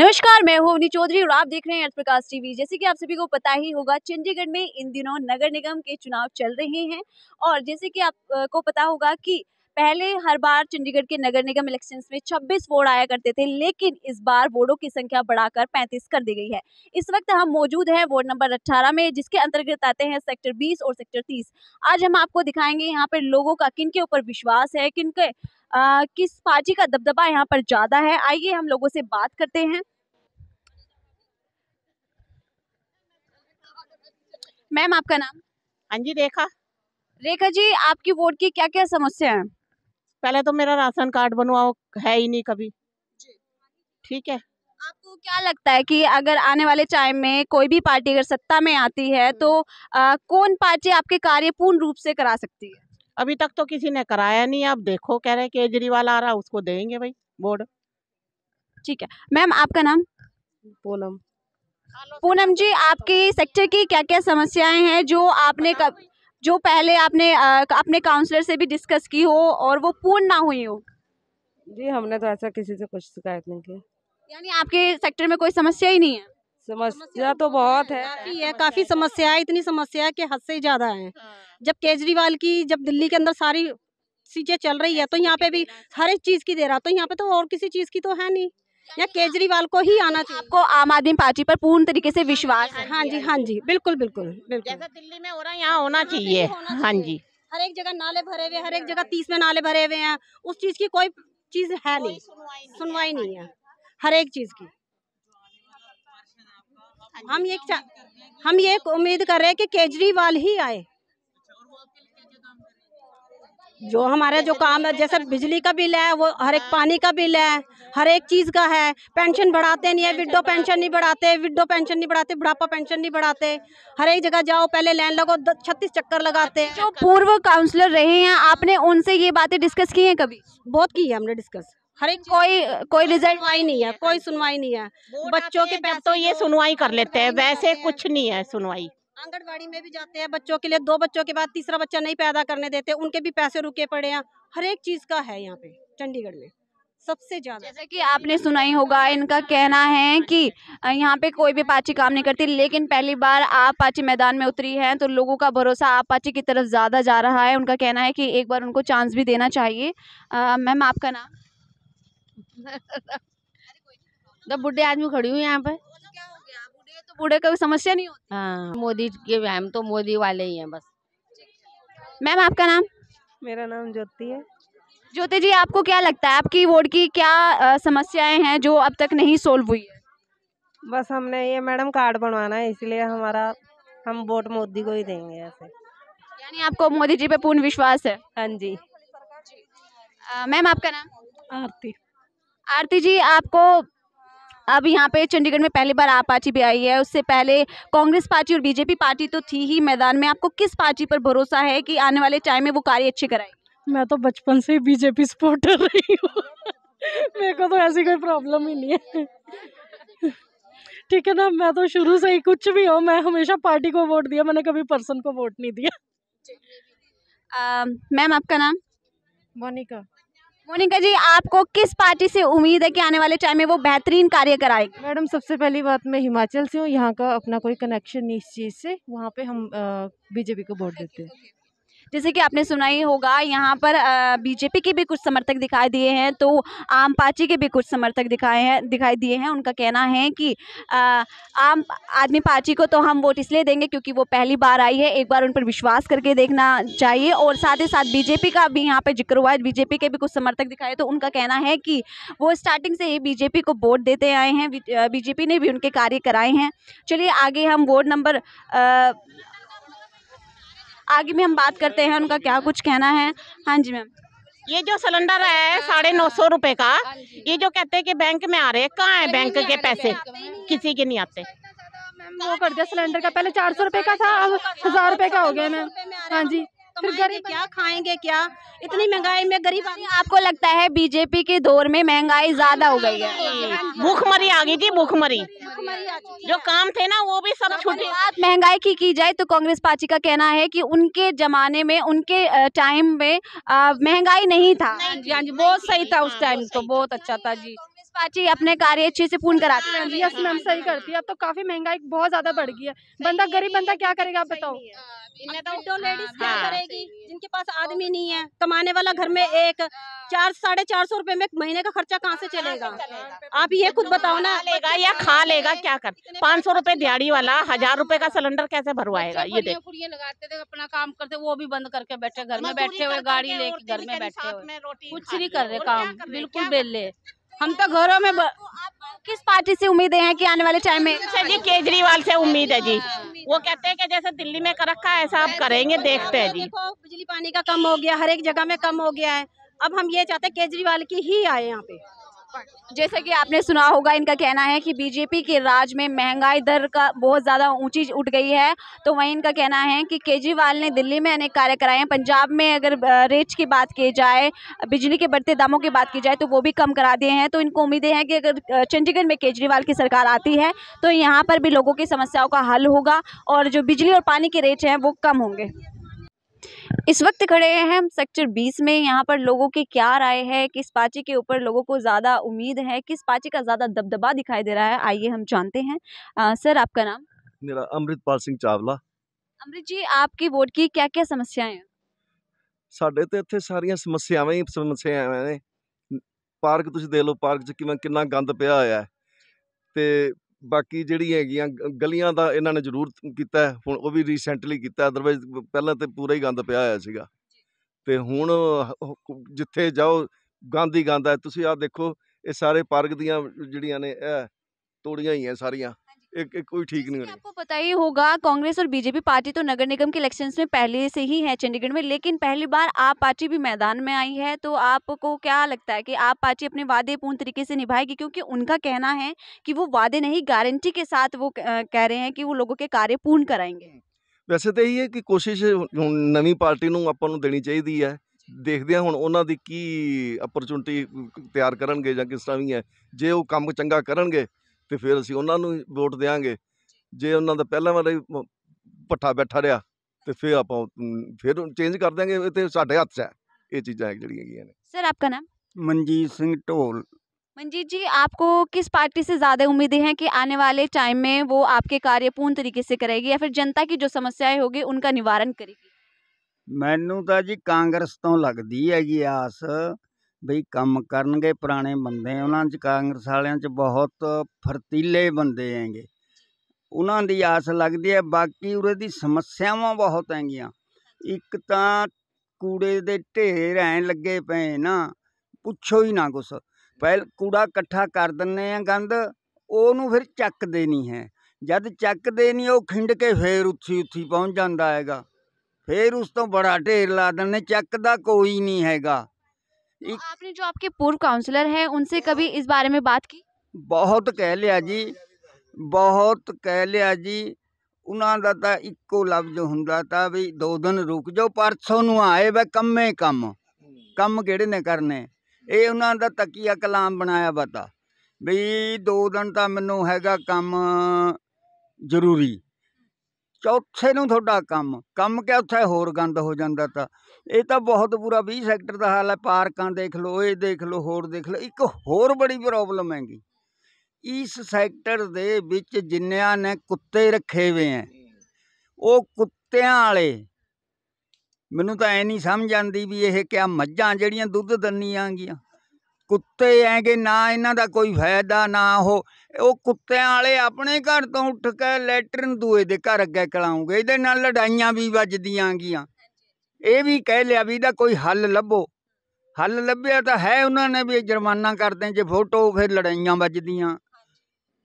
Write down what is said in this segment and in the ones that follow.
नमस्कार मैं हूं अवनी चौधरी और आप देख रहे हैं अर्थ प्रकाश टीवी जैसे कि आप सभी को पता ही होगा चंडीगढ़ में इन दिनों नगर निगम के चुनाव चल रहे हैं और जैसे कि आपको पता होगा कि पहले हर बार चंडीगढ़ के नगर निगम इलेक्शंस में 26 वोट आया करते थे लेकिन इस बार वोटों की संख्या बढ़ाकर 35 कर दी गई है इस वक्त हम मौजूद हैं वार्ड नंबर 18 में जिसके अंतर्गत आते हैं सेक्टर 20 और सेक्टर 30 आज हम आपको दिखाएंगे यहाँ पर लोगों का किन के ऊपर विश्वास है किन के आ, किस पार्टी का दबदबा यहाँ पर ज़्यादा है आइए हम लोगों से बात करते हैं मैम आपका नाम हाँ जी रेखा रेखा जी आपकी वोट की क्या क्या समस्या है पहले तो मेरा राशन कार्ड बनवाओ है ही नहीं कभी ठीक है आपको क्या लगता है कि अगर आने वाले टाइम में कोई भी पार्टी अगर सत्ता में आती है हम्म। तो आ, कौन पार्टी आपके कार्य पूर्ण रूप से करा सकती है अभी तक तो किसी ने कराया नहीं आप देखो कह रहे केजरीवाल आ रहा उसको देंगे भाई बोर्ड ठीक है मैम आपका नाम पूनम पूनम जी आपके सेक्टर की क्या क्या समस्याएं हैं जो आपने कब जो पहले आपने अपने काउंसलर से भी डिस्कस की हो और वो पूर्ण ना हुई हो जी हमने तो ऐसा किसी से कुछ शिकायत नहीं की यानी आपके सेक्टर में कोई समस्या ही नहीं है समस्या तो बहुत है काफी है काफी समस्या है इतनी समस्या है कि हद से ज्यादा है हाँ। जब केजरीवाल की जब दिल्ली के अंदर सारी चीज़ें चल रही है तो यहाँ पे भी हर एक चीज़ की दे रहा तो यहाँ पे तो और किसी चीज़ की तो है नहीं या केजरीवाल को ही आना चाहिए आपको आम आदमी पार्टी पर पूर्ण तरीके से विश्वास है हाँ, हाँ जी हाँ जी बिल्कुल बिल्कुल बिल्कुल जैसा दिल्ली में हो रहा है यहाँ होना चाहिए हाँ जी हर एक जगह नाले भरे हुए हर एक जगह तीस में नाले भरे हुए हैं उस चीज़ की कोई चीज़ है नहीं सुनवाई नहीं है हर एक चीज़ की हाँ हम ये हम ये उम्मीद कर रहे हैं कि केजरीवाल ही आए जो हमारे जो काम है जैसे बिजली का बिल है वो हर एक पानी का बिल है हर एक चीज़ का है पेंशन बढ़ाते नहीं है विडो पेंशन नहीं बढ़ाते विडो पेंशन नहीं बढ़ाते बुढ़ापा पेंशन नहीं बढ़ाते हर एक जगह जाओ पहले लाइन लगो छत्तीस चक्कर लगाते जो पूर्व काउंसलर रहे हैं आपने उनसे ये बातें डिस्कस की हैं कभी बहुत की है हमने डिस्कस हर एक कोई कोई रिजल्ट सुनवाई नहीं है कोई सुनवाई नहीं है बच्चों के तो ये सुनवाई कर लेते हैं वैसे कुछ नहीं है सुनवाई आंगनबाड़ी में भी जाते हैं बच्चों के लिए दो बच्चों के बाद तीसरा बच्चा नहीं पैदा करने देते उनके भी पैसे रुके पड़े हैं हर एक चीज का है यहाँ पे चंडीगढ़ में सबसे ज्यादा जैसे कि आपने सुना ही होगा इनका कहना है कि यहाँ पे कोई भी पाची काम नहीं करती लेकिन पहली बार आप पाची मैदान में उतरी हैं तो लोगों का भरोसा आप पाची की तरफ ज़्यादा जा रहा है उनका कहना है कि एक बार उनको चांस भी देना चाहिए मैम आपका नाम तो- बुढ़े आदमी खड़ी हूँ यहाँ पे पूरे कोई समस्या नहीं होती हाँ मोदी के हम तो मोदी वाले ही हैं बस मैम आपका नाम मेरा नाम ज्योति है ज्योति जी आपको क्या लगता है आपकी वोट की क्या समस्याएं हैं जो अब तक नहीं सोल्व हुई है बस हमने ये मैडम कार्ड बनवाना है इसलिए हमारा हम वोट मोदी को ही देंगे ऐसे यानी आपको मोदी जी पे पूर्ण विश्वास है हाँ जी मैम आपका नाम आरती आरती जी आपको अब यहाँ पे चंडीगढ़ में पहली बार आप पार्टी भी आई है उससे पहले कांग्रेस पार्टी और बीजेपी पार्टी तो थी ही मैदान में आपको किस पार्टी पर भरोसा है कि आने वाले टाइम में वो कार्य अच्छे कराएगी मैं तो बचपन से ही बीजेपी सपोर्टर रही हूँ मेरे को तो ऐसी कोई प्रॉब्लम ही नहीं है ठीक है ना मैं तो शुरू से ही कुछ भी हो मैं हमेशा पार्टी को वोट दिया मैंने कभी पर्सन को वोट नहीं दिया मैम आपका नाम मोनिका मोनिका जी आपको किस पार्टी से उम्मीद है कि आने वाले टाइम में वो बेहतरीन कार्य कराएगी मैडम सबसे पहली बात मैं हिमाचल से हूँ यहाँ का अपना कोई कनेक्शन नहीं इस चीज़ से वहाँ पे हम बीजेपी को वोट देते हैं जैसे कि आपने सुना ही होगा यहाँ पर बीजेपी के भी कुछ समर्थक दिखाई दिए हैं तो आम पार्टी के भी कुछ समर्थक दिखाए हैं दिखाई दिए हैं उनका कहना है कि आम आदमी पार्टी को तो हम वोट इसलिए देंगे क्योंकि वो पहली बार आई है एक बार उन पर विश्वास करके देखना चाहिए और साथ ही साथ बीजेपी का भी यहाँ पर जिक्र हुआ है बीजेपी के भी कुछ समर्थक दिखाए तो उनका कहना है कि वो स्टार्टिंग से ही बीजेपी को वोट देते आए हैं बीजेपी ने भी उनके कार्य कराए हैं चलिए आगे हम वोट नंबर आगे भी हम बात करते हैं उनका क्या कुछ कहना है हाँ जी मैम ये जो सिलेंडर है साढ़े नौ सौ रुपये का ये जो कहते हैं कि बैंक में आ रहे हैं कहाँ है बैंक के पैसे किसी के नहीं आते वो कर दिया सिलेंडर का पहले चार सौ रुपये का था अब हज़ार रुपये का हो गया मैम हाँ जी तो फिर गरीब क्या खाएंगे क्या हाँ, इतनी महंगाई में गरीब आपको लगता है बीजेपी के दौर में महंगाई ज्यादा हो गई है हाँ, हाँ, भूखमरी आ गई थी भूखमरी जो काम थे ना वो भी सब तो छूटे महंगाई की की जाए तो कांग्रेस पार्टी का कहना है कि उनके जमाने में उनके टाइम में महंगाई नहीं था जी, हाँ जी बहुत सही था उस टाइम तो बहुत अच्छा था जी पार्टी अपने कार्य अच्छे से पूर्ण कराती हाँ, तो है यस मैम सही करती है अब तो काफी महंगाई बहुत ज्यादा बढ़ गई है बंदा गरीब बंदा क्या करेगा आप बताओ हाँ, दो लेडीज हाँ, क्या करेगी जिनके पास आदमी नहीं है कमाने वाला घर में एक चार साढ़े चार सौ रूपए में महीने का खर्चा कहाँ से चलेगा आप ये खुद बताओ ना लेगा या खा लेगा क्या कर पाँच सौ रूपए दिहाड़ी वाला हजार रूपए का सिलेंडर कैसे भरवाएगा ये देखो लगाते थे अपना काम करते वो भी बंद करके बैठे घर में बैठे हुए गाड़ी लेके घर में बैठे हुए कुछ नहीं कर रहे काम बिल्कुल बेले हम तो घरों में ब... तो किस पार्टी से उम्मीदें हैं कि आने वाले टाइम में अच्छा जी केजरीवाल से उम्मीद है जी वो कहते हैं कि जैसे दिल्ली में कर रखा है ऐसा आप करेंगे देखते हैं जी बिजली पानी का कम हो गया हर एक जगह में कम हो गया है अब हम ये चाहते हैं केजरीवाल की ही आए यहाँ पे जैसा कि आपने सुना होगा इनका कहना है कि बीजेपी के राज में महंगाई दर का बहुत ज़्यादा ऊंची उठ गई है तो वहीं इनका कहना है कि केजरीवाल ने दिल्ली में अनेक कार्य कराए हैं पंजाब में अगर रेट की बात की जाए बिजली के बढ़ते दामों की बात की जाए तो वो भी कम करा दिए हैं तो इनको उम्मीदें हैं कि अगर चंडीगढ़ में केजरीवाल की सरकार आती है तो यहाँ पर भी लोगों की समस्याओं का हल होगा और जो बिजली और पानी के रेट हैं वो कम होंगे इस वक्त खड़े हैं हम सेक्टर 20 में यहाँ पर लोगों की क्या राय है किस पाची के ऊपर लोगों को ज़्यादा उम्मीद है किस पाची का ज़्यादा दबदबा दिखाई दे रहा है आइए हम जानते हैं आ, सर आपका नाम मेरा अमृतपाल सिंह चावला अमृत जी आपकी वोट की क्या क्या समस्याएं हैं ਸਾਡੇ ਤੇ ਇੱਥੇ ਸਾਰੀਆਂ ਸਮੱਸਿਆਵਾਂ ਹੀ ਸਮੱਸਿਆਵਾਂ ਨੇ ਪਾਰਕ ਤੁਸੀਂ ਦੇਖ ਲਓ ਪਾਰਕ 'ਚ ਕਿਵੇਂ ਕਿੰਨਾ ਬਾਕੀ ਜਿਹੜੀ ਹੈਗੀਆਂ ਗਲੀਆਂ ਦਾ ਇਹਨਾਂ ਨੇ ਜ਼ਰੂਰ ਕੀਤਾ ਹੁਣ ਉਹ ਵੀ ਰੀਸੈਂਟਲੀ ਕੀਤਾ ਅਦਰਵਾਈਜ਼ ਪਹਿਲਾਂ ਤੇ ਪੂਰਾ ਹੀ ਗੰਦ ਪਿਆ ਹੋਇਆ ਸੀਗਾ ਤੇ ਹੁਣ ਜਿੱਥੇ ਜਾਓ ਗੰਦ ਹੀ ਗੰਦ ਹੈ ਤੁਸੀਂ ਆਹ ਦੇਖੋ ਇਹ ਸਾਰੇ ਪਾਰਕ ਦੀਆਂ ਜਿਹੜੀਆਂ ਨੇ ਇਹ ਤੋੜੀਆਂ ਹੀ ਆ ਸਾਰੀਆਂ एक, एक कोई ठीक नहीं आपको पता ही होगा कांग्रेस और बीजेपी पार्टी तो नगर निगम के इलेक्शन में पहले से ही है चंडीगढ़ में लेकिन पहली बार आप पार्टी भी मैदान में आई है तो आपको क्या लगता है कि आप पार्टी अपने वादे पूर्ण तरीके से निभाएगी क्योंकि उनका कहना है कि वो वादे नहीं गारंटी के साथ वो कह रहे हैं कि वो लोगों के कार्य पूर्ण कराएंगे हम्म, वैसे तो यही है कि कोशिश नवी पार्टी ਨੂੰ ਆਪਾਂ ਨੂੰ ਦੇਣੀ ਚਾਹੀਦੀ ਹੈ ਦੇਖਦੇ ਹਾਂ ਹੁਣ ਉਹਨਾਂ ਦੀ ਕੀ ਅਪਰਚੂਨਿਟੀ ਤਿਆਰ ਕਰਨਗੇ ਜਾਂ ਕਿਸ ਤਰ੍ਹਾਂ ਵੀ ਹੈ ਜੇ ਉਹ ਤੇ ਫਿਰ ਅਸੀਂ ਉਹਨਾਂ ਨੂੰ ਵੋਟ ਦੇਾਂਗੇ ਜੇ ਉਹਨਾਂ ਦਾ ਪਹਿਲਾਂ ਵਾਲਾ ਹੀ ਪੱਠਾ ਬੈਠਾ ਰਿਹਾ ਤੇ ਫਿਰ ਆਪਾਂ ਫਿਰ ਚੇਂਜ ਕਰ ਦਾਂਗੇ ਇਹ ਤੇ ਸਾਡੇ ਹੱਥ 'ਚ सर आपका नाम मंजीत सिंह ढोल मंजीत जी आपको किस पार्टी से ज़्यादा उम्मीदें हैं कि आने वाले टाइम में वो आपके कार्य पूर्ण तरीके से करेगी या फिर जनता की जो समस्याएं होगी उनका निवारण करेगी ਮੈਨੂੰ ਤਾਂ ਜੀ ਕਾਂਗਰਸ ਤੋਂ ਲੱਗਦੀ ਹੈਗੀ ਆਸ ਬਈ ਕੰਮ ਕਰਨਗੇ ਪੁਰਾਣੇ ਬੰਦੇ ਉਹਨਾਂ 'ਚ ਕਾਂਗਰਸ ਵਾਲਿਆਂ 'ਚ ਬਹੁਤ ਫਰਤੀਲੇ ਬੰਦੇ ਆਂਗੇ ਉਹਨਾਂ ਦੀ ਆਸ ਲੱਗਦੀ ਹੈ ਬਾਕੀ ਉਰੇ ਦੀ ਸਮੱਸਿਆਵਾਂ ਬਹੁਤ ਆਂਗੀਆਂ ਇੱਕ ਤਾਂ ਕੂੜੇ ਦੇ ਢੇਰ ਐਂ ਲੱਗੇ ਪਏ ਨਾ ਪੁੱਛੋ ਹੀ ਨਾ ਕੁਛ ਪਹਿਲ ਕੂੜਾ ਇਕੱਠਾ ਕਰ ਦਿੰਨੇ ਆ ਗੰਦ ਉਹਨੂੰ ਫਿਰ ਚੱਕਦੇ ਨਹੀਂ ਹੈ ਜਦ ਚੱਕਦੇ ਨਹੀਂ ਉਹ ਖਿੰਡ ਕੇ ਫੇਰ ਉੱਥੀ ਉੱਥੀ ਪਹੁੰਚ ਜਾਂਦਾ ਹੈਗਾ ਫੇਰ ਉਸ ਤੋਂ ਬੜਾ ਢੇਰ ਲਾ ਦਿੰਨੇ ਚੱਕਦਾ ਕੋਈ ਨਹੀਂ ਹੈਗਾ तो आपने जो आपके पूर्व काउंसलर हैं उनसे कभी इस बारे में बात की ਬਹੁਤ ਕਹਿ ਲਿਆ ਜੀ ਬਹੁਤ ਕਹਿ ਲਿਆ ਜੀ ਉਹਨਾਂ ਦਾ ਤਾਂ ਇੱਕੋ ਲਫ਼ਜ਼ ਹੁੰਦਾ ਤਾਂ ਵੀ ਦੋ ਦਿਨ ਰੁਕ ਜਾਓ ਪਰਸੋਂ ਨੂੰ ਆਏ ਵੇ ਕੰਮੇ ਕੰਮ ਕੰਮ ਕਿਹੜੇ ਨੇ ਕਰਨੇ ਇਹ ਉਹਨਾਂ ਦਾ ਤਕੀਆ ਕਲਾਮ ਬਣਾਇਆ ਬਤਾ ਵੀ ਦੋ ਦਿਨ ਤਾਂ ਮੈਨੂੰ ਹੈਗਾ ਕੰਮ ਜ਼ਰੂਰੀ ਚੌਥੇ ਨੂੰ ਤੁਹਾਡਾ ਕੰਮ ਕੰਮ ਕਿਆ ਉੱਥੇ ਹੋਰ ਗੰਦ ਹੋ ਜਾਂਦਾ ਤਾਂ ਇਹ ਤਾਂ ਬਹੁਤ ਬੁਰਾ 20 ਸੈਕਟਰ ਦਾ ਹਾਲ ਹੈ ਪਾਰਕਾਂ ਦੇਖ ਲਓ ਇਹ ਦੇਖ ਲਓ ਹੋਰ ਦੇਖ ਲਓ ਇੱਕ ਹੋਰ ਬੜੀ ਪ੍ਰੋਬਲਮ ਹੈਗੀ ਇਸ ਸੈਕਟਰ ਦੇ ਵਿੱਚ ਜਿੰਨਿਆਂ ਨੇ ਕੁੱਤੇ ਰੱਖੇ ਹੋਏ ਐ ਉਹ ਕੁੱਤਿਆਂ ਵਾਲੇ ਮੈਨੂੰ ਤਾਂ ਐ ਨਹੀਂ ਸਮਝ ਆਂਦੀ ਵੀ ਇਹ ਕਿਆ ਮੱਝਾਂ ਜਿਹੜੀਆਂ ਦੁੱਧ ਦੰਨੀਆਂ ਗੀਆਂ ਕੁੱਤੇ ਐਗੇ ਨਾ ਇਹਨਾਂ ਦਾ ਕੋਈ ਫਾਇਦਾ ਨਾ ਉਹ ਉਹ ਕੁੱਤਿਆਂ ਵਾਲੇ ਆਪਣੇ ਘਰ ਤੋਂ ਉੱਠ ਕੇ ਲੈਟਰਨ ਦੂਏ ਦੇ ਘਰ ਅੱਗੇ ਕਲਾਉਂਗੇ ਇਹਦੇ ਨਾਲ ਲੜਾਈਆਂ ਵੀ ਵੱਜਦੀਆਂ ਗੀਆਂ ਇਹ ਵੀ ਕਹਿ ਲਿਆ ਵੀ ਇਹਦਾ ਕੋਈ ਹੱਲ ਲੱਭੋ ਹੱਲ ਲੱਭਿਆ ਤਾਂ ਹੈ ਉਹਨਾਂ ਨੇ ਵੀ ਜੁਰਮਾਨਾ ਕਰਦੇ ਜੇ ਫੋਟੋ ਫਿਰ ਲੜਾਈਆਂ ਵੱਜਦੀਆਂ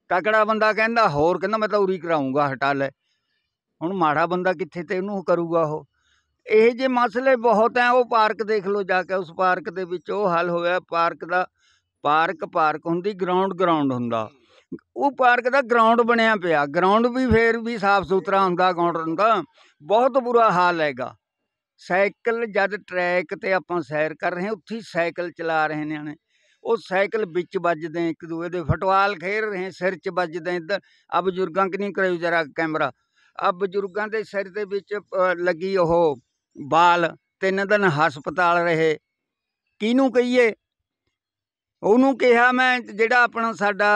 ਤਕੜਾ ਬੰਦਾ ਕਹਿੰਦਾ ਹੋਰ ਕਹਿੰਦਾ ਮੈਂ ਤਾਂ ਉਰੀ ਕਰਾਉਂਗਾ ਹਟਾ ਲੈ ਹੁਣ ਮਾੜਾ ਬੰਦਾ ਕਿੱਥੇ ਤੇ ਉਹਨੂੰ ਕਰੂਗਾ ਉਹ ਇਹ ਜੇ ਮਸਲੇ ਬਹੁਤ ਐ ਉਹ ਪਾਰਕ ਦੇਖ ਲਓ ਜਾ ਕੇ ਉਸ ਪਾਰਕ ਦੇ ਵਿੱਚ ਉਹ ਹੱਲ ਹੋਇਆ ਪਾਰਕ ਦਾ ਪਾਰਕ ਪਾਰਕ ਹੁੰਦੀ ਗਰਾਊਂਡ ਗਰਾਊਂਡ ਹੁੰਦਾ ਉਹ ਪਾਰਕ ਦਾ ਗਰਾਊਂਡ ਬਣਿਆ ਪਿਆ ਗਰਾਊਂਡ ਵੀ ਫੇਰ ਵੀ ਸਾਫ ਸੁਥਰਾ ਹੁੰਦਾ ਗਰਾਊਂਡ ਦਾ ਬਹੁਤ ਬੁਰਾ ਹਾਲ ਹੈਗਾ ਸਾਈਕਲ ਜਦ ਟਰੈਕ ਤੇ ਆਪਾਂ ਸੈਰ ਕਰ ਰਹੇ ਹਾਂ ਉੱਥੇ ਸਾਈਕਲ ਚਲਾ ਰਹੇ ਨੇ ਆਣੇ ਉਹ ਸਾਈਕਲ ਵਿੱਚ ਵੱਜਦੇ ਇੱਕ ਦੂਏ ਦੇ ਫਟਵਾਲ ਖੇਡ ਰਹੇ ਸਿਰ 'ਚ ਵੱਜਦੇ ਇੱਧਰ ਆ ਬਜ਼ੁਰਗਾਂ ਕਿ ਨਹੀਂ ਕਰਾਇਓ ਜਰਾ ਕੈਮਰਾ ਆ ਬਜ਼ੁਰਗਾਂ ਦੇ ਸਿਰ ਦੇ ਵਿੱਚ ਲੱਗੀ ਉਹ ਬਾਲ ਤਿੰਨ ਦਿਨ ਹਸਪਤਾਲ ਰਹੇ ਕਿਹਨੂੰ ਕਹੀਏ ਉਹਨੂੰ ਕਿਹਾ ਮੈਂ ਜਿਹੜਾ ਆਪਣਾ ਸਾਡਾ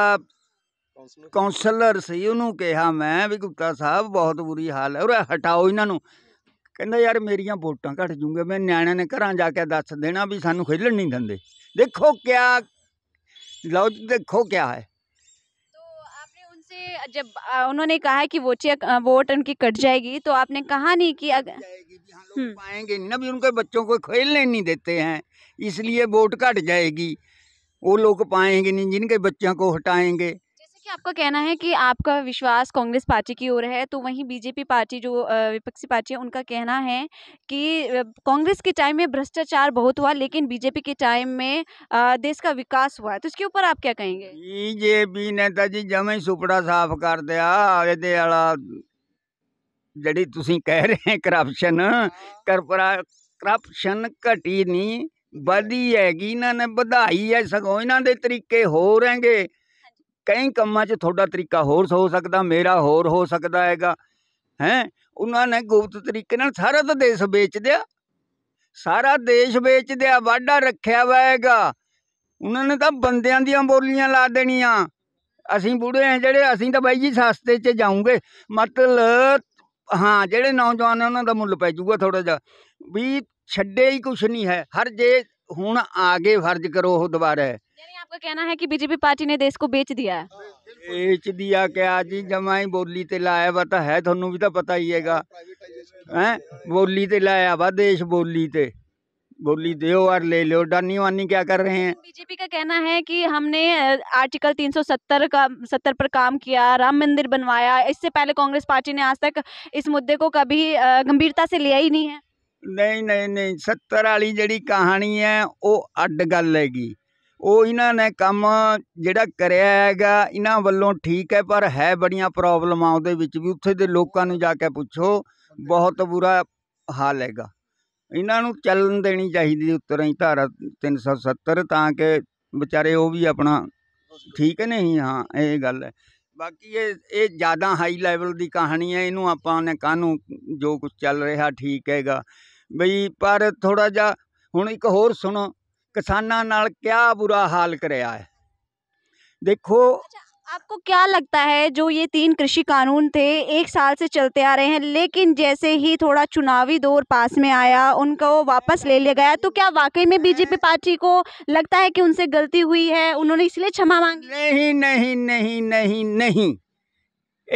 ਕਾਉਂਸਲਰ ਸੀ ਉਹਨੂੰ ਕਿਹਾ ਮੈਂ ਵੀ ਗੁਪਤਾ ਸਾਹਿਬ ਬਹੁਤ ਬੁਰੀ ਹਾਲ ਹੈ ਉਹ ਹਟਾਓ ਇਹਨਾਂ ਨੂੰ ਕਹਿੰਦਾ ਯਾਰ ਮੇਰੀਆਂ ਵੋਟਾਂ ਘਟ ਜੂਗੇ ਮੈਂ ਨਿਆਣਿਆਂ ਨੇ ਘਰਾਂ ਜਾ ਕੇ ਦੱਸ ਦੇਣਾ ਵੀ ਸਾਨੂੰ ਖੇਲਣ ਨਹੀਂ ਦਿੰਦੇ ਦੇਖੋ ਕਿਆ ਲਓ देखो क्या है तो आपने उनसे जब उन्होंने कहा कि वो वोट उनकी कट जाएगी तो आपने कहा नहीं कि अगर हाँ, हम्म। पाएंगे ना भी उनके बच्चों को खेलने नहीं देते हैं इसलिए वोट कट जाएगी वो लोग पाएंगे नहीं जिनके बच्चों को हटाएंगे देखिए आपका कहना है कि आपका विश्वास कांग्रेस पार्टी की ओर है तो वहीं बीजेपी पार्टी जो विपक्षी पार्टी है उनका कहना है कि कांग्रेस के टाइम में भ्रष्टाचार बहुत हुआ लेकिन बीजेपी के टाइम में देश का विकास हुआ है तो इसके ऊपर आप क्या कहेंगे बीजेपी नेता जी जमे सुपड़ा साफ कर दिया जड़ी तुम कह रहे हैं करप्शन ਕਰਪਰਾ ਕਰਪਸ਼ਨ ਘਟੀ ਨਹੀਂ ਵਧੀ ਹੈਗੀ ਇਹਨਾਂ ਨੇ ਵਧਾਈ ਹੈ ਸਗੋਂ ਇਹਨਾਂ ਦੇ ਤਰੀਕੇ ਕਈ ਕੰਮਾਂ 'ਚ ਤੁਹਾਡਾ ਤਰੀਕਾ ਹੋਰ ਹੋ ਸਕਦਾ ਮੇਰਾ ਹੋਰ ਹੋ ਸਕਦਾ ਹੈਗਾ ਹੈ ਉਹਨਾਂ ਨੇ ਗੁਪਤ ਤਰੀਕੇ ਨਾਲ ਸਾਰਾ ਤਾਂ ਦੇਸ਼ ਵੇਚ ਦਿਆ ਸਾਰਾ ਦੇਸ਼ ਵੇਚ ਦਿਆ ਵਾਡਾ ਰੱਖਿਆ ਹੋਇਆਗਾ ਉਹਨਾਂ ਨੇ ਤਾਂ ਬੰਦਿਆਂ ਦੀਆਂ ਬੋਲੀਆਂ ਲਾ ਦੇਣੀਆਂ ਅਸੀਂ ਬੁੜੇ ਆ ਜਿਹੜੇ ਅਸੀਂ ਤਾਂ ਬਾਈ ਜੀ ਸਸਤੇ 'ਚ ਜਾਉਂਗੇ ਮਤਲਬ ਹਾਂ ਜਿਹੜੇ ਨੌਜਵਾਨ ਨੇ ਉਹਨਾਂ ਦਾ ਮੁੱਲ ਪੈ ਜਾਊਗਾ ਥੋੜਾ ਜਿਹਾ ਵੀ ਛੱਡੇ ਹੀ ਕੁਛ ਨਹੀਂ ਹੈ ਹਰ ਜੇ ਹੁਣ ਆਗੇ ਫਰਜ਼ ਕਰੋ ਉਹ ਦੁਬਾਰਾ आपका कहना है कि बीजेपी पार्टी ने देश को बेच दिया है बेच दिया क्या जी जमाई बोली ते लाया वा तो है थोनू भी तो पता ही है बोली ते लाया वा देश बोली ते बोली दे और ले लो डानी वानी क्या कर रहे हैं बीजेपी का कहना है कि हमने आर्टिकल 370 का सत्तर पर काम किया राम मंदिर बनवाया इससे पहले कांग्रेस पार्टी ने आज तक इस मुद्दे को कभी गंभीरता से लिया ही नहीं है नहीं नहीं नहीं सत्तर वाली जड़ी कहानी है वो अड गल हैगी ਉਹ ਇਹਨਾਂ ਨੇ ਕੰਮ ਜਿਹੜਾ ਕਰਿਆ ਹੈਗਾ ਇਹਨਾਂ ਵੱਲੋਂ ਠੀਕ ਹੈ ਪਰ ਹੈ ਬੜੀਆਂ ਪ੍ਰੋਬਲਮਾਂ ਉਹਦੇ ਵਿੱਚ ਵੀ ਉੱਥੇ ਦੇ ਲੋਕਾਂ ਨੂੰ ਜਾ ਕੇ ਪੁੱਛੋ ਬਹੁਤ ਬੁਰਾ ਹਾਲ ਹੈਗਾ ਇਹਨਾਂ ਨੂੰ ਚੱਲਣ ਦੇਣੀ ਚਾਹੀਦੀ ਉੱਤਰ ਹੀ ਧਾਰਾ 370 ਤਾਂ ਕਿ ਵਿਚਾਰੇ ਉਹ ਵੀ ਆਪਣਾ ਠੀਕ ਨਹੀਂ ਹਾਂ ਇਹ ਗੱਲ ਹੈ ਬਾਕੀ ਇਹ ਇਹ ਜ਼ਿਆਦਾ ਹਾਈ ਲੈਵਲ ਦੀ ਕਹਾਣੀ ਹੈ ਇਹਨੂੰ ਆਪਾਂ ਨੇ ਕਾਹਨੂੰ ਜੋ ਕੁਝ ਚੱਲ ਰਿਹਾ ਠੀਕ ਹੈਗਾ ਬਈ ਪਰ ਥੋੜਾ ਜਿਹਾ ਹੁਣ ਇੱਕ ਹੋਰ ਸੁਣੋ किसान क्या बुरा हाल कर देखो अच्छा, आपको क्या लगता है जो ये तीन कृषि कानून थे एक साल से चलते आ रहे हैं लेकिन जैसे ही थोड़ा चुनावी दौर पास में आया उनको वापस ले लिया गया तो क्या वाकई में बीजेपी पार्टी को लगता है कि उनसे गलती हुई है उन्होंने इसलिए क्षमा मांगी नहीं नहीं नहीं नहीं नहीं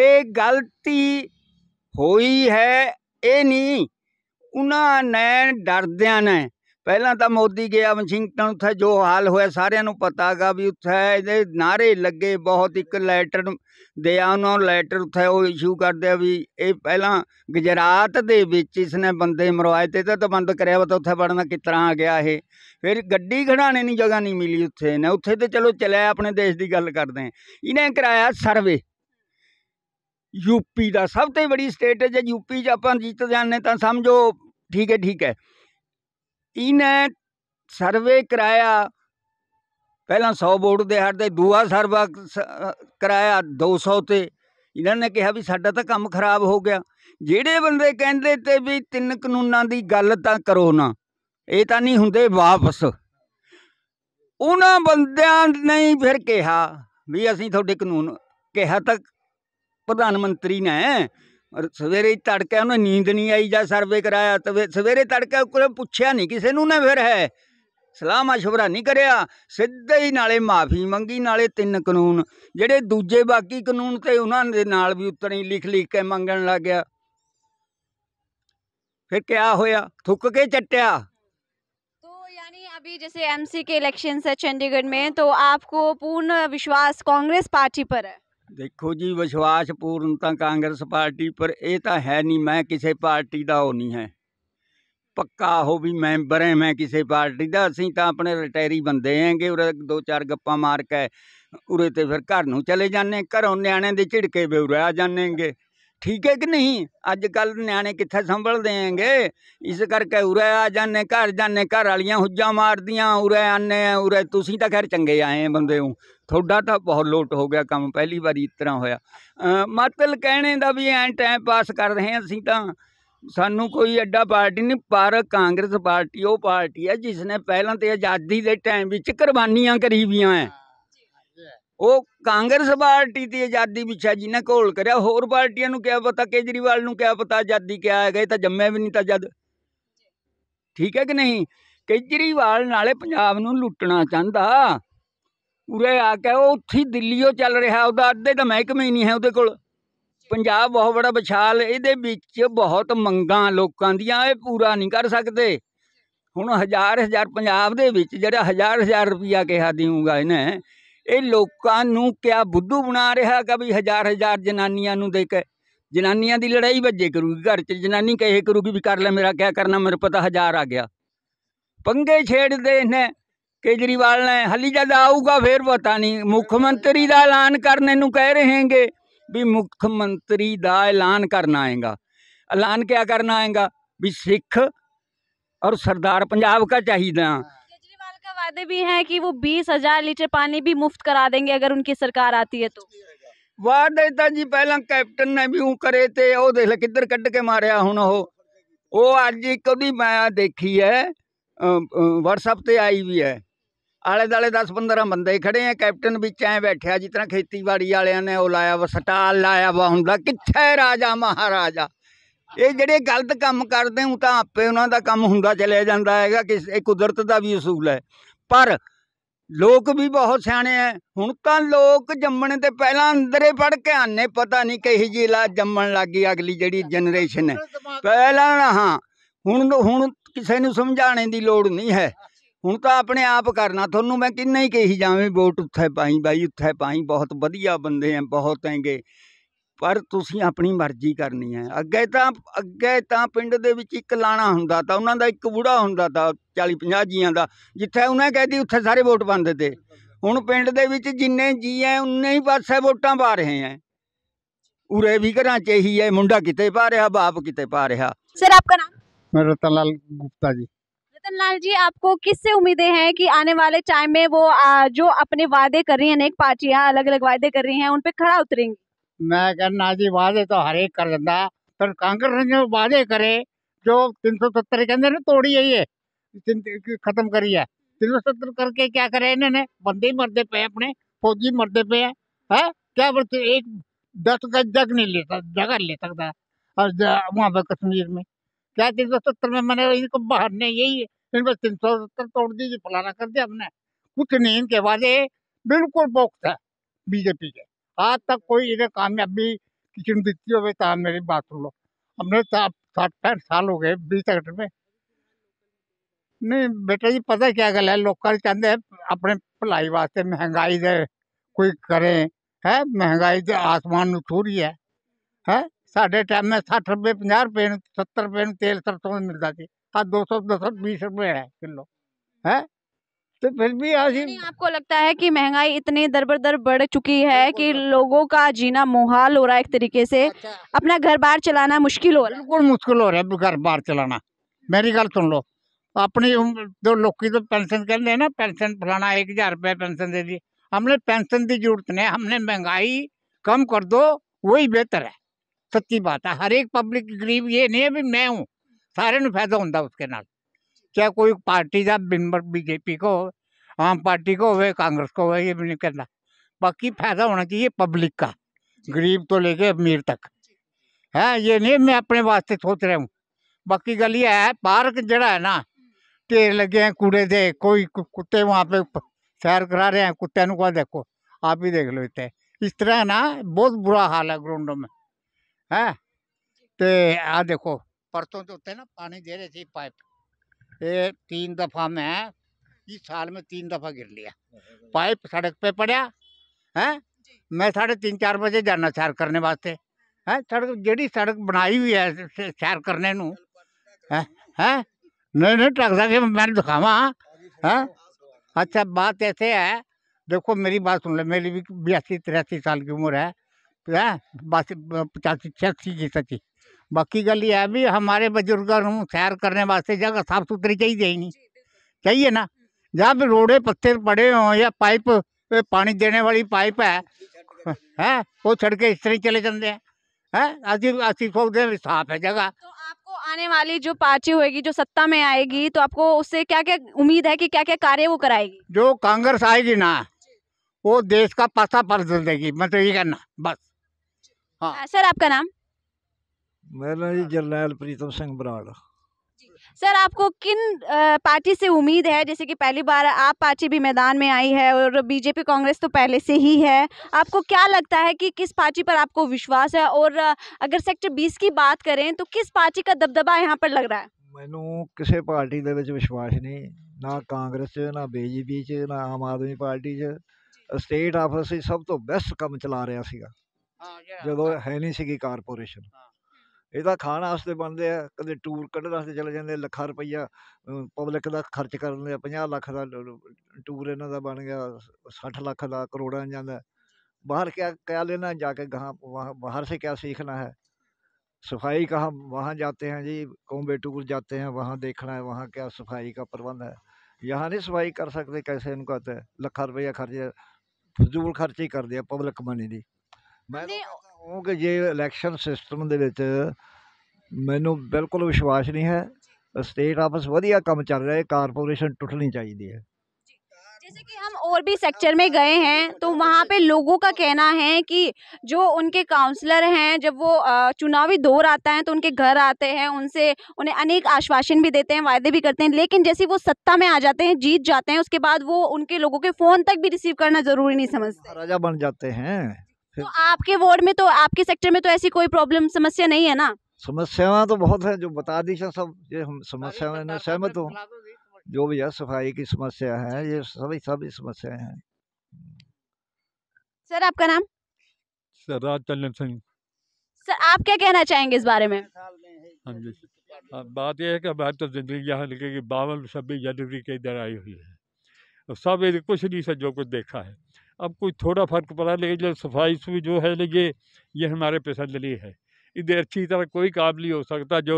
एक गलती हुई है ये नहीं उन्होंने डरद्या ने ਪਹਿਲਾਂ ਤਾਂ ਮੋਦੀ ਗਿਆ ਵਾਸ਼ਿੰਗਟਨ ਉੱਥੇ ਜੋ ਹਾਲ ਹੋਇਆ ਸਾਰਿਆਂ ਨੂੰ ਪਤਾਗਾ ਵੀ ਉੱਥੇ ਇਹਦੇ ਨਾਰੇ ਲੱਗੇ ਬਹੁਤ ਇੱਕ ਲੈਟਰ ਦੇ ਆ ਉਹਨਾਂ ਲੈਟਰ ਉੱਥੇ ਉਹ ਇਸ਼ੂ ਕਰਦੇ ਆ ਵੀ ਇਹ ਪਹਿਲਾਂ ਗੁਜਰਾਤ ਦੇ ਵਿੱਚ ਇਸਨੇ ਬੰਦੇ ਮਰਵਾਏ ਤੇ ਤਾਂ ਬੰਦ ਕਰਿਆ ਤਾਂ ਉੱਥੇ ਵੜਨਾ ਕਿ ਤਰ੍ਹਾਂ ਆ ਗਿਆ ਇਹ ਫਿਰ ਗੱਡੀ ਖੜਾਣੇ ਦੀ ਜਗ੍ਹਾ ਨਹੀਂ ਮਿਲੀ ਉੱਥੇ ਨਾ ਉੱਥੇ ਤੇ ਚਲੋ ਚਲਿਆ ਆਪਣੇ ਦੇਸ਼ ਦੀ ਗੱਲ ਕਰਦੇ ਆ ਇਹਨੇ ਕਰਾਇਆ ਸਰਵੇ ਯੂਪੀ ਦਾ ਸਭ ਤੋਂ ਵੱਡੀ ਸਟੇਟ ਹੈ ਜੇ ਯੂਪੀ 'ਚ ਆਪਾਂ ਜਿੱਤ ਜਾਂਦੇ ਤਾਂ ਸਮਝੋ ਠੀਕ ਹੈ ਠੀਕ ਹੈ ਇਹਨੇ ਸਰਵੇ ਕਰਾਇਆ ਪਹਿਲਾਂ 100 ਵੋਟ ਦੇ ਹਰ ਦੇ ਦੂਆ ਸਰਵਾ ਕਰਾਇਆ 200 ਤੇ ਇਹਨਾਂ ਨੇ ਕਿਹਾ ਵੀ ਸਾਡਾ ਤਾਂ ਕੰਮ ਖਰਾਬ ਹੋ ਗਿਆ ਜਿਹੜੇ ਬੰਦੇ ਕਹਿੰਦੇ ਤੇ ਵੀ ਤਿੰਨ ਕਾਨੂੰਨਾਂ ਦੀ ਗੱਲ ਤਾਂ ਕਰੋ ਨਾ ਇਹ ਤਾਂ ਨਹੀਂ ਹੁੰਦੇ ਵਾਪਸ ਉਹਨਾਂ ਬੰਦਿਆਂ ਨੇ ਫਿਰ ਕਿਹਾ ਵੀ ਅਸੀਂ ਤੁਹਾਡੇ ਕਾਨੂੰਨ ਕਿਹਾ ਤੱਕ ਪ੍ਰਧਾਨ ਮੰਤਰੀ ਨੇ सवेरे ही उन्हें नींद नहीं आई जा सर्वे कराया तो वे सवेरे तड़क कुछ पूछया नहीं किसी ने फिर है सलाह मशवरा नहीं कर सीधे ही नाले माफ़ी मंगी नाले तीन कानून जोड़े दूजे बाकी कानून थे उन्होंने नाल भी उतने लिख लिख के मंगन लग गया फिर क्या होया थुक के चटिया तो अभी जैसे एमसी के इलेक्शन है चंडीगढ़ में तो आपको पूर्ण विश्वास कांग्रेस पार्टी पर है ਦੇਖੋ ਜੀ ਵਿਸ਼ਵਾਸ ਪੂਰਨ ਤਾਂ ਕਾਂਗਰਸ ਪਾਰਟੀ ਪਰ ਇਹ ਤਾਂ ਹੈ ਨਹੀਂ ਮੈਂ ਕਿਸੇ ਪਾਰਟੀ ਦਾ ਹੋ ਨਹੀਂ ਹੈ ਪੱਕਾ ਹੋ ਵੀ ਮੈਂਬਰ ਐ ਮੈਂ ਕਿਸੇ ਪਾਰਟੀ ਦਾ ਅਸੀਂ ਤਾਂ ਆਪਣੇ ਰਿਟਾਇਰੀ ਬੰਦੇ ਆਂਗੇ ਉਰੇ ਦੋ ਚਾਰ ਗੱਪਾਂ ਮਾਰ ਕੇ ਉਰੇ ਤੇ ਫਿਰ ਘਰ ਨੂੰ ਚਲੇ ਜਾਂਦੇ ਘਰੋਂ ਨਿਆਣੇ ਦੇ ਝਿੜਕੇ ਬੇਉਰਾ ਉਰੇ ਜਾਂਦੇਗੇ ਠੀਕ ਹੈ ਕਿ ਨਹੀਂ ਅੱਜ ਕੱਲ ਨਿਆਣੇ ਕਿੱਥੇ ਸੰਭਲ ਦੇਣਗੇ ਇਸ ਕਰਕੇ ਉਰੇ ਆ ਜਾਣੇ ਘਰ ਜਾਣੇ ਘਰ ਵਾਲੀਆਂ ਹੁੱਜਾਂ ਮਾਰਦੀਆਂ ਉਰੇ ਆਨੇ ਉਰੇ ਤੁਸੀਂ ਤਾਂ ਖੈਰ ਚੰਗੇ ਆਏ ਬੰਦੇ ਹੋ ਤੁਹਾਡਾ ਤਾਂ ਬਹੁਤ ਲੋਟ ਹੋ ਗਿਆ ਕੰਮ ਪਹਿਲੀ ਵਾਰੀ ਇਸ ਤਰ੍ਹਾਂ ਹੋਇਆ ਮਤਲਬ ਕਹਿਣੇ ਦਾ ਵੀ ਐਂ ਟਾਈਮ ਪਾਸ ਕਰ ਰਹੇ ਹਾਂ ਅਸੀਂ ਤਾਂ ਸਾਨੂੰ ਕੋਈ ਐਡਾ ਪਾਰਟੀ ਨਹੀਂ ਪਰ ਕਾਂਗਰਸ ਪਾਰਟੀ ਉਹ ਪਾਰਟੀ ਹੈ ਜਿਸ ਨੇ ਪਹਿਲਾਂ ਤੇ ਆਜ਼ਾਦੀ ਦੇ ਟਾਈਮ ਵਿੱਚ ਕੁਰਬਾਨੀਆਂ ਕਰੀ ਵੀਆਂ ਐ ਉਹ ਕਾਂਗਰਸ ਪਾਰਟੀ ਦੀ ਆਜ਼ਾਦੀ ਪਿੱਛਾ ਜਿਹਨੇ ਘੋਲ ਕਰਿਆ ਹੋਰ ਪਾਰਟੀਆਂ ਨੂੰ ਕਿਆ ਪਤਾ ਕੇਜਰੀਵਾਲ ਨੂੰ ਕਿਆ ਪਤਾ ਆਜ਼ਾਦੀ ਕਿਆ ਹੈਗਾ ਗਏ ਤਾਂ ਜੰਮਿਆ ਵੀ ਨਹੀਂ ਤਾਂ ਜਦ ਠੀਕ ਹੈ ਕਿ ਨਹੀਂ ਕੇਜਰੀਵਾਲ ਨਾਲੇ ਪੰਜਾਬ ਨੂੰ ਲੁੱਟਣਾ ਚਾਹੁੰਦਾ ਉਰੇ ਆ ਕੇ ਉਹ ਉੱਥੇ ਦਿੱਲੀੋਂ ਚੱਲ ਰਿਹਾ ਉਹਦਾ ਅੱਧੇ ਤਾਂ ਮਹਿਕਮੇ ਹੀ ਨਹੀਂ ਹੈ ਉਹਦੇ ਕੋਲ ਪੰਜਾਬ ਬਹੁਤ ਬੜਾ ਵਿਸ਼ਾਲ ਇਹਦੇ ਵਿੱਚ ਬਹੁਤ ਮੰਗਾਂ ਲੋਕਾਂ ਦੀਆਂ ਇਹ ਪੂਰਾ ਨਹੀਂ ਕਰ ਸਕਦੇ ਹੁਣ ਹਜ਼ਾਰ ਹਜ਼ਾਰ ਪੰਜਾਬ ਦੇ ਵਿੱਚ ਜਿਹੜਾ ਹਜ਼ਾਰ ਹਜ਼ਾਰ ਰੁਪਇਆ ਕਿਹਾ ਦੇਊਗਾ ਇਹਨੇ ਇਹ ਲੋਕਾਂ ਨੂੰ ਕਿਆ ਬੁੱਧੂ ਬਣਾ ਰਿਹਾ ਕਿ ਵੀ ਹਜ਼ਾਰ ਹਜ਼ਾਰ ਜਨਾਨੀਆਂ ਨੂੰ ਦੇ ਕੇ ਜਨਾਨੀਆਂ ਦੀ ਲੜਾਈ ਵੱਜੇ ਕਰੂਗੀ ਘਰ 'ਚ ਜਨਾਨੀ ਕਹੇ ਕਰੂਗੀ ਵੀ ਕਰ ਲੈ ਮੇਰਾ ਕਿਆ ਕਰਨਾ ਮੇਰੇ ਪਤਾ ਹਜ਼ਾਰ ਆ ਗਿਆ ਪੰਗੇ ਛੇੜਦੇ ਨੇ ਕੇਜਰੀਵਾਲ ਨੇ ਹਲੀ ਜਦ ਆਊਗਾ ਫੇਰ ਪਤਾ ਨਹੀਂ ਮੁੱਖ ਮੰਤਰੀ ਦਾ ਐਲਾਨ ਕਰਨੇ ਨੂੰ ਕਹਿ ਰਹੇਗੇ ਵੀ ਮੁੱਖ ਮੰਤਰੀ ਦਾ ਐਲਾਨ ਕਰਨਾ ਆਏਗਾ ਐਲਾਨ ਕਿਆ ਕਰਨਾ ਆਏਗਾ ਵੀ ਸਿੱਖ ਔਰ ਸਰਦਾਰ ਪੰਜਾਬ ਦਾ ਚਾਹੀਦਾ वादे भी हैं कि वो बीस हजार लीटर पानी भी मुफ्त करा देंगे अगर उनकी सरकार आती है तो वादे तो जी पहला कैप्टन ने भी करे थे ओ देख ल किधर कट के मारिया हूं हो वो अज कभी मैं देखी है वट्सअप से आई भी है आले दुआले दस पंद्रह बंदे खड़े हैं कैप्टन बिच ए बैठे जितना खेती बाड़ी आलिया ने लाया वा सटाल लाया वा हों कि राजा महाराजा ये जड़े गलत काम करते हूँ तो आपे उन्हों का कम हों चलिया जाता है कि कुदरत का भी असूल है ਪਰ ਲੋਕ ਵੀ ਬਹੁਤ ਸਿਆਣੇ ਐ ਹੁਣ ਤਾਂ ਲੋਕ ਜੰਮਣ ਤੇ ਪਹਿਲਾਂ ਅੰਦਰੇ ਪੜ ਕੇ ਆਨੇ ਪਤਾ ਨਹੀਂ ਕਹੀ ਜੀ ਲਾ ਜੰਮਣ ਲੱਗੀ ਅਗਲੀ ਜਿਹੜੀ ਜਨਰੇਸ਼ਨ ਹੈ ਪਹਿਲਾਂ ਹਾਂ ਹੁਣ ਹੁਣ ਕਿਸੇ ਨੂੰ ਸਮਝਾਣੇ ਦੀ ਲੋੜ ਨਹੀਂ ਹੈ ਹੁਣ ਤਾਂ ਆਪਣੇ ਆਪ ਕਰਨਾ ਤੁਹਾਨੂੰ ਮੈਂ ਕਿੰਨਾ ਹੀ ਕਹੀ ਜਾਵੇਂ ਵੋਟ ਉੱਥੇ ਪਾਈ ਬਾਈ ਉੱਥੇ ਪਾਈ ਬਹੁਤ ਵਧੀਆ ਬੰਦੇ ਐ ਬਹੁਤ ਐਂਗੇ ਪਰ ਤੁਸੀਂ ਆਪਣੀ ਮਰਜ਼ੀ ਕਰਨੀ ਹੈ ਅੱਗੇ ਤਾਂ ਅੱਗੇ ਤਾਂ ਪਿੰਡ ਦੇ ਵਿੱਚ ਇੱਕ ਲਾਣਾ ਹੁੰਦਾ ਤਾਂ ਉਹਨਾਂ ਦਾ ਇੱਕ ਬੁੜਾ ਹੁੰਦਾ ਤਾਂ 40 50 ਜੀਆਂ ਦਾ ਜਿੱਥੇ ਉਹਨੇ ਕਹਿਦੀ ਉੱਥੇ ਸਾਰੇ ਵੋਟ ਪਾਉਂਦੇ ਤੇ ਹੁਣ ਪਿੰਡ ਦੇ ਵਿੱਚ ਜਿੰਨੇ ਜੀ ਐ ਉਨੇ ਹੀ ਪਾਸੇ ਵੋਟਾਂ ਪਾ ਰਹੇ ਐ ਉਰੇ ਵੀ ਘਰਾਂ ਚ ਇਹੀ ਐ ਮੁੰਡਾ ਕਿਤੇ ਪਾ ਰਿਹਾ ਬਾਪ ਕਿਤੇ ਪਾ ਰਿਹਾ सर आपका नाम मैं रतन लाल गुप्ता जी रतन लाल जी आपको किससे उम्मीदें हैं कि आने वाले टाइम में वो आ, जो अपने वादे कर रही हैं अनेक पार्टियां अलग अलग वादे कर रही हैं उन पे खड़ा उतरेंगी कहना जी वादे तो ਤਾਂ ਹਰੇਕ कर ਦਿੰਦਾ ਪਰ कांग्रेस ने वादे करे जो तीन सौ के अंदर तोड़ी है ये खत्म करी है सत्तर करके क्या करे इन्होंने बंदे मरते पे अपने फौजी मरते पे है, है? क्या बोलते तो एक दस गज जग नहीं लेता जगह ले सकता और वहाँ पर कश्मीर में क्या तीन सौ सत्तर में मैंने इनको बाहर यही है इनमें तीन सौ सत्तर तोड़ दीजिए फलाना कर दिया हमने कुछ नहीं इनके वादे बिल्कुल बोक्स है बीजेपी के आज तक कोई इन्हें कामयाबी ने दी हो मेरी बात सुन लो हमने तो साठ पैंठ साल हो गए बीस सेक्टर में नहीं बेटा जी पता क्या गल है लोग चाहते अपने भलाई वास्ते महंगाई दे कोई करें है महंगाई तो आसमान छू रही है है साढ़े टाइम में सठ रुपये पाँह रुपये सत्तर रुपये तेल सरसों मिलता से आज दो सौ दस बीस रुपये है किलो है तो फिर भी आज ही आपको लगता है कि महंगाई इतनी दर बर दर बढ़ चुकी है कि लोगों का जीना मुहाल हो रहा है एक तरीके से अच्छा। अपना घर बार चलाना मुश्किल हो रहा है बिल्कुल मुश्किल हो रहा है घर बार चलाना मेरी गल सुन लो अपनी जो तो लोग तो पेंशन कर ले ना पेंशन फलाना एक हजार रुपया पेंशन दे दी हमने पेंशन की जरूरत नहीं हमने महंगाई कम कर दो वही बेहतर है सच्ची बात है हर एक पब्लिक गरीब ये नहीं है भी मैं हूँ सारे फायदा होंगे उसके नाल चाहे कोई पार्टी का मेम्बर बीजेपी को हो आम पार्टी को हो कांग्रेस को हो ये भी नहीं करना बाकी फायदा होना चाहिए पब्लिक का गरीब तो लेके अमीर तक है ये नहीं मैं अपने वास्ते सोच रहा हूँ बाकी गल ये है पार्क जड़ा है ना ढेर लगे हैं कूड़े दे कोई कुत्ते वहाँ पे सैर करा रहे हैं कुत्ते को देखो आप ही देख लो इतने इस तरह ना बहुत बुरा हाल है ग्राउंडों में है तो आ देखो परसों तो होते ना पानी दे रहे थे पाइप तीन दफ़ा मैं इस साल में तीन दफ़ा गिर लिया पाइप सड़क पे पड़ा है मैं साढ़े तीन चार बजे जाना सैर करने वास्ते है सड़क जेडी सड़क बनाई हुई है सैर करने नु है नहीं नहीं ट्रक के मैं दिखावा है अच्छा बात ऐसे है देखो मेरी बात सुन लो मेरी भी बयासी तिरासी साल की उम्र है बस पचासी छियासी की सची बाकी गल ये भी हमारे बुजुर्ग सैर करने वास्ते जगह साफ सुथरी चाहिए ही नहीं चाहिए ना जहाँ रोड़े पत्थर पड़े हो या पाइप पानी देने वाली पाइप है है वो सड़कें इस तरह चले जाते हैं है अस्सी सोचते हैं साफ है जगह तो आपको आने वाली जो पार्टी होगी जो सत्ता में आएगी तो आपको उससे क्या क्या उम्मीद है कि क्या क्या कार्य वो कराएगी जो कांग्रेस आएगी ना वो देश का पासा पर देगी मतलब ये कहना बस हाँ सर आपका नाम मेरा जी जरनैल प्रीतम सिंह बराड़ सर आपको किन पार्टी से उम्मीद है जैसे कि पहली बार आप पार्टी भी मैदान में आई है और बीजेपी कांग्रेस तो पहले से ही है आपको क्या लगता है कि किस पार्टी पर आपको विश्वास है और अगर सेक्टर 20 की बात करें तो किस पार्टी का दबदबा यहाँ पर लग रहा है मैं किसी पार्टी के विश्वास नहीं ना कांग्रेस ना बीजेपी ਨਾ ਬੀਜੇਪੀ 'ਚ ਨਾ ਆਮ ਆਦਮੀ ਪਾਰਟੀ 'ਚ ਸਟੇਟ ਆਫਿਸ ਹੀ ਸਭ ਤੋਂ ਬੈਸਟ ਕੰਮ ਚਲਾ ਰਿਹਾ ਸੀਗਾ ਜਦੋਂ ਇਹਦਾ ਖਾਣ ਵਾਸਤੇ ਬਣਦੇ ਆ ਕਦੇ ਟੂਰ ਕੱਢਣ ਵਾਸਤੇ ਚਲੇ ਜਾਂਦੇ ਲੱਖਾਂ ਰੁਪਈਆ ਪਬਲਿਕ ਦਾ ਖਰਚ ਕਰ ਦਿੰਦੇ ਆ ਪੰਜਾਹ ਲੱਖ ਦਾ ਟੂਰ ਇਹਨਾਂ ਦਾ ਬਣ ਗਿਆ ਸੱਠ ਲੱਖ ਦਾ ਕਰੋੜਾਂ ਜਾਂਦਾ बाहर क्या क्या लेना जाके कहाँ वहाँ बाहर से क्या सीखना है सफाई कहाँ वहाँ जाते हैं जी कॉम्बे टूर जाते हैं वहाँ देखना है वहाँ क्या सफाई का प्रबंध है यहाँ नहीं सफाई कर सकते कैसे इनको आते हैं लखा रुपया खर्च फजूल खर्ची कर दिया पब्लिक मनी दी मैं क्योंकि जे इलैक्शन सिस्टम के मैं बिल्कुल विश्वास नहीं है स्टेट ऑफिस वधिया काम चल रहा है कारपोरेशन टुटनी चाहिए जैसे कि हम और भी सेक्टर में गए हैं तो वहाँ पे लोगों का कहना है कि जो उनके काउंसलर हैं जब वो चुनावी दौर आता है तो उनके घर आते हैं उनसे उन्हें अनेक आश्वासन भी देते हैं वायदे भी करते हैं लेकिन जैसे वो सत्ता में आ जाते हैं जीत जाते हैं उसके बाद वो उनके लोगों के फ़ोन तक भी रिसीव करना ज़रूरी नहीं समझते राजा बन जाते हैं तो आपके वार्ड में तो आपके सेक्टर में तो ऐसी कोई प्रॉब्लम समस्या नहीं है ना समस्याएं तो बहुत है जो बता दी सब ये हम समस्या में सहमत तो हूँ तो जो भी है सफाई की समस्या है ये सभी सभी समस्या है सर आपका नाम सर तल्लम सिंह सर आप क्या कहना चाहेंगे इस बारे में हाँ जी हाँ, बात यह है कि हमारी तो ज़िंदगी यहाँ निकलेगी बावन छब्बीस जनवरी के इधर आई हुई है और सब कुछ नहीं सर जो कुछ देखा है अब कोई थोड़ा फ़र्क पड़ा लेकिन सफाई सफाई जो है ये ये हमारे पसंद नहीं है इधर अच्छी तरह कोई काम नहीं हो सकता जो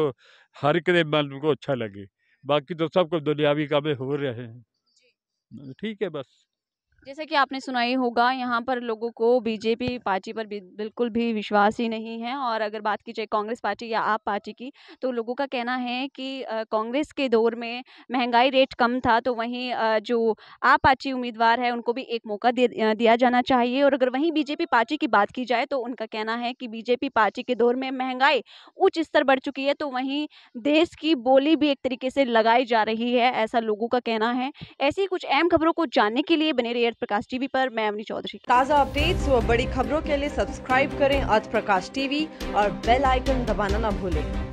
हर एक मन को अच्छा लगे बाकी तो सबको दुनियावी कामें हो रहे हैं ठीक है बस जैसे कि आपने सुना ही होगा यहाँ पर लोगों को बीजेपी पार्टी पर बिल्कुल भी विश्वास ही नहीं है और अगर बात की जाए कांग्रेस पार्टी या आप पार्टी की तो लोगों का कहना है कि कांग्रेस के दौर में महंगाई रेट कम था तो वहीं जो आप पार्टी उम्मीदवार है उनको भी एक मौका दिया जाना चाहिए और अगर वहीं बीजेपी पार्टी की बात की जाए तो उनका कहना है कि बीजेपी पार्टी के दौर में महंगाई उच्च स्तर बढ़ चुकी है तो वहीं देश की बोली भी एक तरीके से लगाई जा रही है ऐसा लोगों का कहना है ऐसी कुछ अहम खबरों को जानने के लिए बने रही अर्थ प्रकाश टीवी पर मैं अमनी चौधरी ताज़ा अपडेट्स और बड़ी खबरों के लिए सब्सक्राइब करें अर्थ प्रकाश टीवी और बेल आइकन दबाना न भूलें